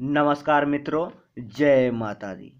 नमस्कार मित्रों जय माता दी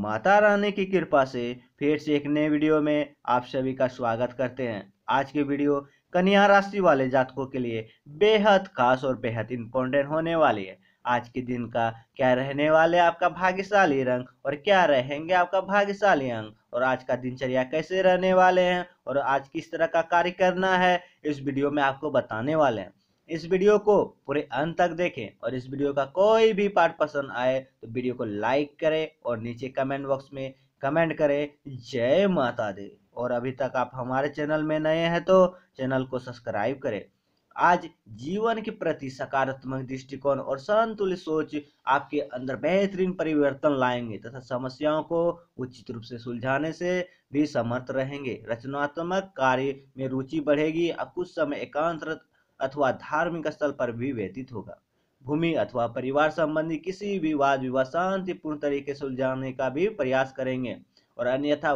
माता रानी की कृपा से फिर से एक नए वीडियो में आप सभी का स्वागत करते हैं आज की वीडियो कन्या राशि वाले जातकों के लिए बेहद खास और बेहद इम्पोर्टेंट होने वाली है आज के दिन का क्या रहने वाले आपका भाग्यशाली रंग और क्या रहेंगे आपका भाग्यशाली अंग और आज का दिनचर्या कैसे रहने वाले हैं और आज किस तरह का कार्य करना है इस वीडियो में आपको बताने वाले हैं इस वीडियो को पूरे अंत तक देखें और इस वीडियो का कोई भी पार्ट पसंद आए तो वीडियो को लाइक करें और नीचे कमेंट बॉक्स में कमेंट करें जय माता दी और अभी तक आप हमारे चैनल में नए हैं तो चैनल को सब्सक्राइब करें आज जीवन के प्रति सकारात्मक दृष्टिकोण और संतुलित सोच आपके अंदर बेहतरीन परिवर्तन लाएंगे तथा समस्याओं को उचित रूप से सुलझाने से भी समर्थ रहेंगे रचनात्मक कार्य में रुचि बढ़ेगी और कुछ समय एकांतरत अथवा धार्मिक स्थल पर भी व्यतीत होगा भूमि अथवा परिवार संबंधी किसी भी वाद विवाद शांतिपूर्ण तरीके से उलझाने का भी प्रयास करेंगे और अन्यथा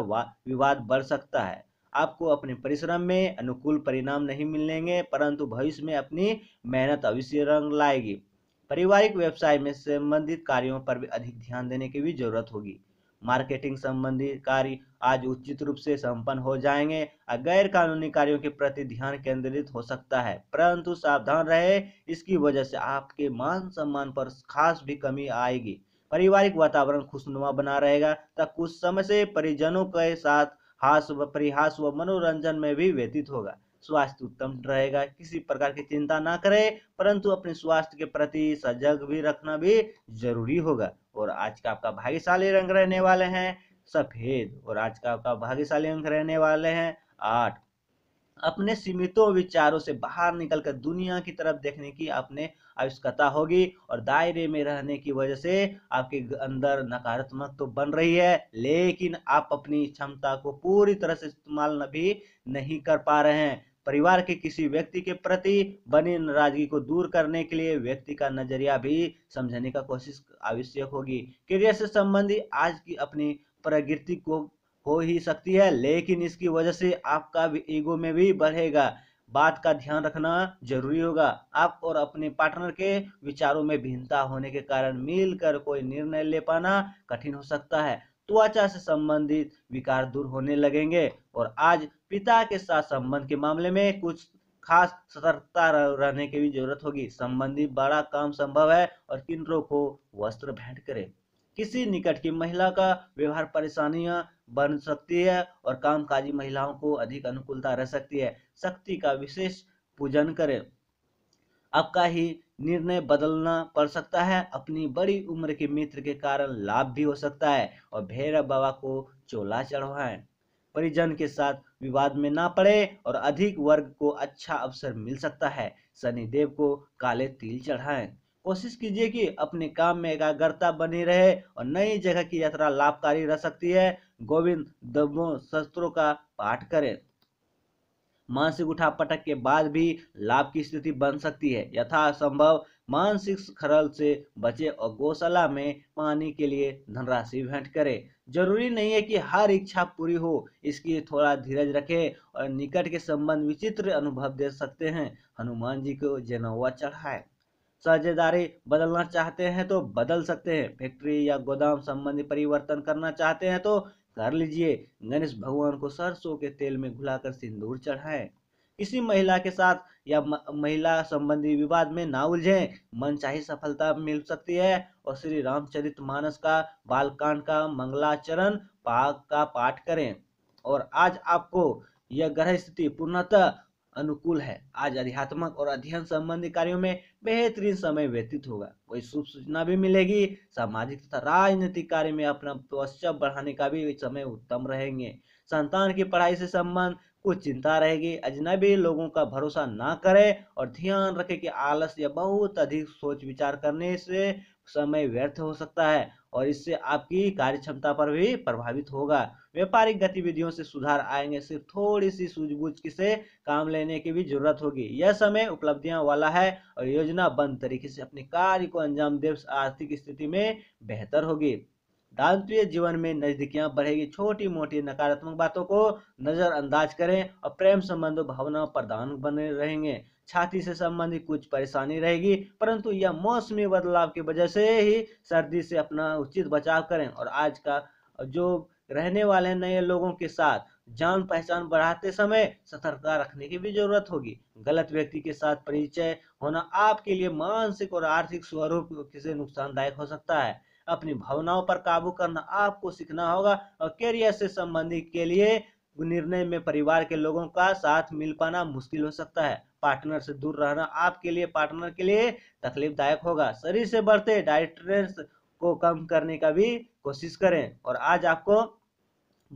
विवाद बढ़ सकता है आपको अपने परिश्रम में अनुकूल परिणाम नहीं मिलेंगे परंतु भविष्य में अपनी मेहनत अवश्य रंग लाएगी पारिवारिक व्यवसाय में संबंधित कार्यों पर भी अधिक ध्यान देने की भी जरूरत होगी मार्केटिंग संबंधी कार्य आज उचित रूप से संपन्न हो जाएंगे और गैर कानूनी कार्यों के प्रति ध्यान केंद्रित हो सकता है परंतु सावधान रहे इसकी वजह से आपके मान सम्मान पर खास भी कमी आएगी पारिवारिक वातावरण खुशनुमा बना रहेगा तथा कुछ समय से परिजनों के साथ हास व परिहास व मनोरंजन में भी व्यतीत होगा स्वास्थ्य उत्तम रहेगा किसी प्रकार की चिंता ना करें परंतु अपने स्वास्थ्य के प्रति सजग भी रखना भी जरूरी होगा और आज का आपका भाग्यशाली रंग रहने वाले हैं सफेद और आज का आपका भाग्यशाली अंक रहने वाले हैं आठ अपने सीमितों विचारों से बाहर निकलकर दुनिया की तरफ देखने की आपने आवश्यकता होगी और दायरे में रहने की वजह से आपके अंदर नकारात्मक तो बन रही है लेकिन आप अपनी क्षमता को पूरी तरह से इस्तेमाल भी नहीं कर पा रहे हैं परिवार के किसी व्यक्ति के प्रति बनी नाराजगी को दूर करने के लिए व्यक्ति का नजरिया भी समझने का कोशिश आवश्यक होगी करियर से संबंधी आज की अपनी प्रगति को हो ही सकती है लेकिन इसकी वजह से आपका भी ईगो में भी बढ़ेगा बात का ध्यान रखना जरूरी होगा आप और अपने पार्टनर के विचारों में भिन्नता होने के कारण मिलकर कोई निर्णय ले पाना कठिन हो सकता है त्वचा से संबंधित विकार दूर होने लगेंगे और आज पिता के साथ संबंध के मामले में कुछ खास सतर्कता रहने की भी जरूरत होगी संबंधी बड़ा काम संभव है और किन रोग को वस्त्र भेंट करें किसी निकट की महिला का व्यवहार परेशानियां बन सकती है और कामकाजी महिलाओं को अधिक अनुकूलता रह सकती है शक्ति का विशेष पूजन करें आपका ही निर्णय बदलना पड़ सकता है अपनी बड़ी उम्र के मित्र के कारण लाभ भी हो सकता है और भैरव बाबा को चोला चढ़वाएं परिजन के साथ विवाद में ना पड़े और अधिक वर्ग को अच्छा अवसर मिल सकता है शनिदेव को काले तिल चढ़ाएं कोशिश कीजिए कि अपने काम में एकाग्रता बनी रहे और नई जगह की यात्रा लाभकारी रह सकती है गोविंद दमो शस्त्रों का पाठ करें मानसिक उठा पटक के बाद भी लाभ की स्थिति बन सकती है यथासंभव मानसिक खरल से बचे और गौशाला में पानी के लिए धनराशि भेंट करें जरूरी नहीं है कि हर इच्छा पूरी हो इसकी थोड़ा धीरज रखें और निकट के संबंध विचित्र अनुभव दे सकते हैं हनुमान जी को जनौवा चढ़ाए साझेदारी बदलना चाहते हैं तो बदल सकते हैं फैक्ट्री या गोदाम संबंधी परिवर्तन करना चाहते हैं तो कर लीजिए गणेश भगवान को सरसों के तेल में घुलाकर सिंदूर चढ़ाएं किसी महिला के साथ या महिला संबंधी विवाद में ना उलझें मनचाही सफलता मिल सकती है और श्री रामचरित मानस का बालकांड का मंगलाचरण पाक का पाठ करें और आज आपको यह ग्रह स्थिति पूर्णतः अनुकूल है आज अध्यात्मक और अध्ययन संबंधी कार्यों में बेहतरीन समय व्यतीत होगा कोई शुभ सूचना भी मिलेगी सामाजिक तथा राजनीतिक कार्य में अपना प्रोत्साहन बढ़ाने का भी समय उत्तम रहेंगे संतान की पढ़ाई से संबंध कुछ चिंता रहेगी अजनबी लोगों का भरोसा ना करें और ध्यान रखें कि आलस या बहुत अधिक सोच विचार करने से समय व्यर्थ हो सकता है और इससे आपकी कार्य क्षमता पर भी प्रभावित होगा व्यापारिक गतिविधियों से सुधार आएंगे सिर्फ थोड़ी सी सूझबूझ से काम लेने की भी जरूरत होगी यह समय उपलब्धियां वाला है और योजना बंद तरीके से अपने कार्य को अंजाम दे आर्थिक स्थिति में बेहतर होगी दांतवीय जीवन में नजदीकियां बढ़ेगी छोटी मोटी नकारात्मक बातों को नजरअंदाज करें और प्रेम संबंध भावना प्रधान बने रहेंगे छाती से संबंधित कुछ परेशानी रहेगी परंतु यह मौसमी बदलाव की वजह से ही सर्दी से अपना उचित बचाव करें और आज का जो रहने वाले नए लोगों के साथ जान पहचान बढ़ाते समय सतर्कता रखने की भी जरूरत होगी गलत व्यक्ति के साथ परिचय होना आपके लिए मानसिक और आर्थिक स्वरूप से नुकसानदायक हो सकता है अपनी भावनाओं पर काबू करना आपको सीखना होगा और करियर से संबंधित के लिए निर्णय में परिवार के लोगों का साथ मिल पाना मुश्किल हो सकता है पार्टनर से दूर रहना आपके लिए पार्टनर के लिए तकलीफदायक होगा शरीर से बढ़ते डाइट्रेंस को कम करने का भी कोशिश करें और आज आपको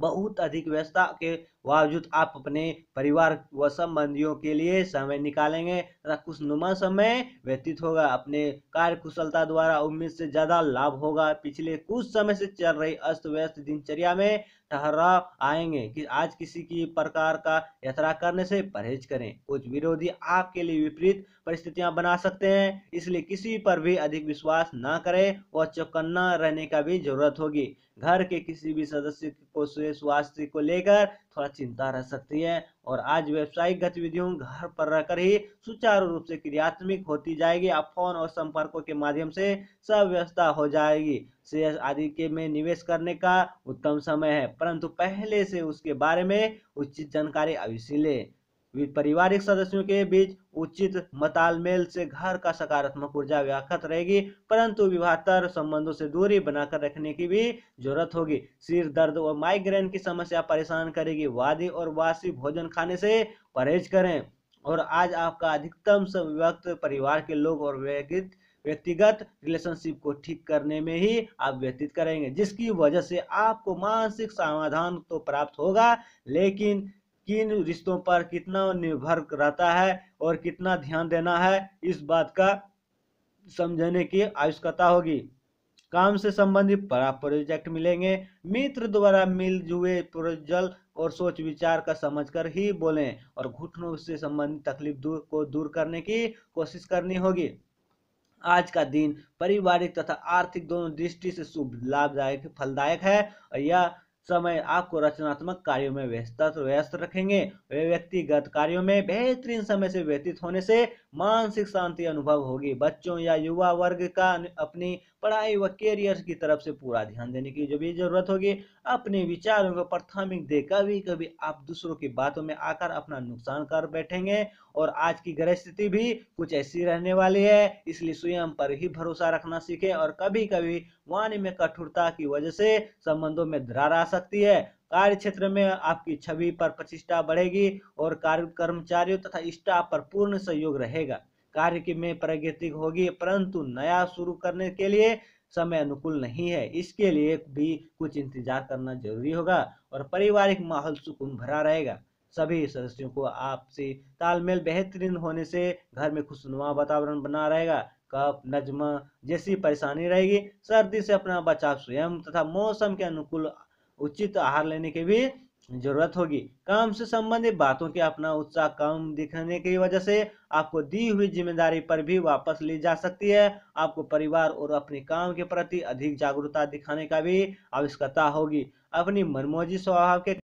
बहुत अधिक व्यस्तता के बावजूद आप अपने परिवार व संबंधियों के लिए समय निकालेंगे तथा नुमा समय व्यतीत होगा अपने कार्य कुशलता द्वारा उम्मीद से ज्यादा लाभ होगा पिछले कुछ समय से चल रही अस्त व्यस्त दिनचर्या में ठहराव आएंगे कि आज किसी की प्रकार का यात्रा करने से परहेज करें कुछ विरोधी आपके लिए विपरीत परिस्थितियां बना सकते हैं इसलिए किसी पर भी अधिक विश्वास न करें और चौकन्ना रहने का भी जरूरत होगी घर के किसी भी सदस्य को स्वास्थ्य को लेकर थोड़ा चिंता रह सकती है और आज व्यवसायिक गतिविधियों घर पर रहकर ही सुचारू रूप से क्रियात्मक होती जाएगी आप फोन और संपर्कों के माध्यम से सब व्यवस्था हो जाएगी शेयर आदि के में निवेश करने का उत्तम समय है परंतु पहले से उसके बारे में उचित जानकारी अवश्य लें पारिवारिक सदस्यों के बीच उचित मतालमेल से घर का सकारात्मक ऊर्जा व्याख्यात रहेगी परंतु विवाहतर संबंधों से दूरी बनाकर रखने की भी जरूरत होगी सिर दर्द और माइग्रेन की समस्या परेशान करेगी वादी और वासी भोजन खाने से परहेज करें और आज आपका अधिकतम वक्त परिवार के लोग और व्यक्तिगत रिलेशनशिप को ठीक करने में ही आप व्यतीत करेंगे जिसकी वजह से आपको मानसिक समाधान तो प्राप्त होगा लेकिन किन रिश्तों पर कितना निर्भर रहता है और कितना ध्यान देना है इस बात का समझने की आवश्यकता होगी काम से संबंधित बड़ा प्रोजेक्ट मिलेंगे मित्र द्वारा मिल जुए प्रोजल और सोच विचार का समझकर ही बोलें और घुटनों से संबंधित तकलीफ दूर को दूर करने की कोशिश करनी होगी आज का दिन पारिवारिक तथा आर्थिक दोनों दृष्टि से शुभ लाभदायक फलदायक है और यह समय आपको रचनात्मक कार्यों में व्यस्त व्यस्त रखेंगे वे व्यक्तिगत कार्यों में बेहतरीन समय से व्यतीत होने से मानसिक शांति अनुभव होगी बच्चों या युवा वर्ग का अपनी पढ़ाई व कैरियर की तरफ से पूरा ध्यान देने की जो भी जरूरत होगी अपने विचारों को प्राथमिक दे कभी कभी आप दूसरों की बातों में आकर अपना नुकसान कर बैठेंगे और आज की ग्रह स्थिति भी कुछ ऐसी रहने वाली है इसलिए स्वयं पर ही भरोसा रखना सीखें और कभी कभी वाणी में कठोरता की वजह से संबंधों में दरार आ सकती है कार्य क्षेत्र में आपकी छवि पर प्रतिष्ठा बढ़ेगी और कार्य कर्मचारियों तथा स्टाफ पर पूर्ण सहयोग रहेगा कार्य की में प्रगति होगी परंतु नया शुरू करने के लिए समय अनुकूल नहीं है इसके लिए भी कुछ इंतजार करना जरूरी होगा और पारिवारिक माहौल सुकून भरा रहेगा सभी सदस्यों को आपसी तालमेल बेहतरीन होने से घर में खुशनुमा वातावरण बना रहेगा कप नजमा जैसी परेशानी रहेगी सर्दी से अपना बचाव स्वयं तथा मौसम के अनुकूल उचित आहार लेने के भी जरूरत होगी काम से संबंधित बातों के अपना उत्साह कम दिखने की वजह से आपको दी हुई जिम्मेदारी पर भी वापस ली जा सकती है आपको परिवार और अपने काम के प्रति अधिक जागरूकता दिखाने का भी आवश्यकता होगी अपनी मनमोजी स्वभाव के